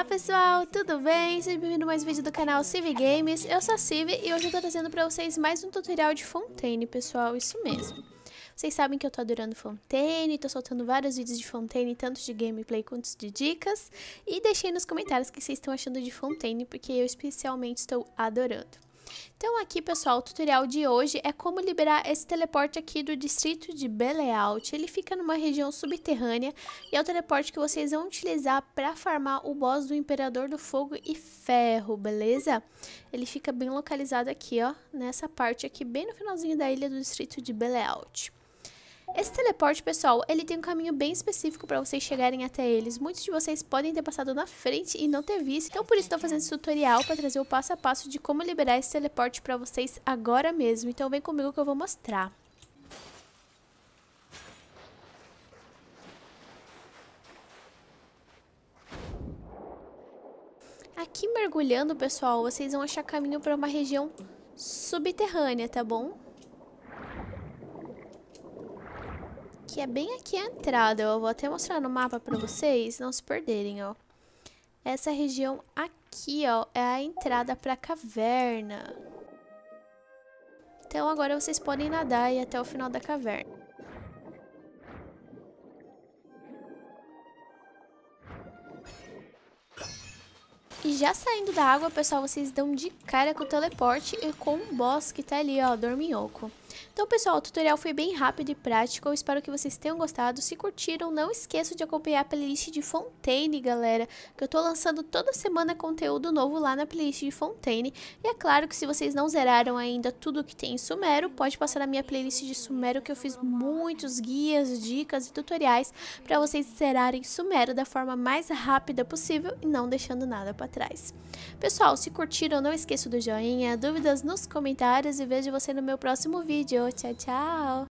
Olá pessoal, tudo bem? Sejam bem-vindos a mais um vídeo do canal Civ Games, eu sou a Civ e hoje eu tô trazendo pra vocês mais um tutorial de Fontaine, pessoal, isso mesmo. Vocês sabem que eu tô adorando Fontaine, tô soltando vários vídeos de Fontaine, tanto de gameplay quanto de dicas, e deixei nos comentários o que vocês estão achando de Fontaine, porque eu especialmente estou adorando. Então aqui, pessoal, o tutorial de hoje é como liberar esse teleporte aqui do distrito de Beleout. Ele fica numa região subterrânea e é o teleporte que vocês vão utilizar para farmar o boss do Imperador do Fogo e Ferro, beleza? Ele fica bem localizado aqui, ó, nessa parte aqui, bem no finalzinho da ilha do distrito de Beleout. Esse teleporte, pessoal, ele tem um caminho bem específico para vocês chegarem até eles. Muitos de vocês podem ter passado na frente e não ter visto, então por isso estou fazendo esse tutorial para trazer o passo a passo de como liberar esse teleporte para vocês agora mesmo. Então vem comigo que eu vou mostrar. Aqui mergulhando, pessoal, vocês vão achar caminho para uma região subterrânea, tá bom? que é bem aqui a entrada. Eu vou até mostrar no mapa pra vocês não se perderem, ó. Essa região aqui, ó, é a entrada pra caverna. Então agora vocês podem nadar e até o final da caverna. E já saindo da água, pessoal, vocês dão de cara com o teleporte e com o boss que tá ali, ó, dorminhoco. Então, pessoal, o tutorial foi bem rápido e prático, eu espero que vocês tenham gostado. Se curtiram, não esqueçam de acompanhar a playlist de Fontaine, galera, que eu tô lançando toda semana conteúdo novo lá na playlist de Fontaine. E é claro que se vocês não zeraram ainda tudo que tem em Sumero, pode passar na minha playlist de Sumero, que eu fiz muitos guias, dicas e tutoriais para vocês zerarem Sumero da forma mais rápida possível e não deixando nada pra atrás. Pessoal, se curtiram, não esqueça do joinha, dúvidas nos comentários e vejo você no meu próximo vídeo. Tchau, tchau!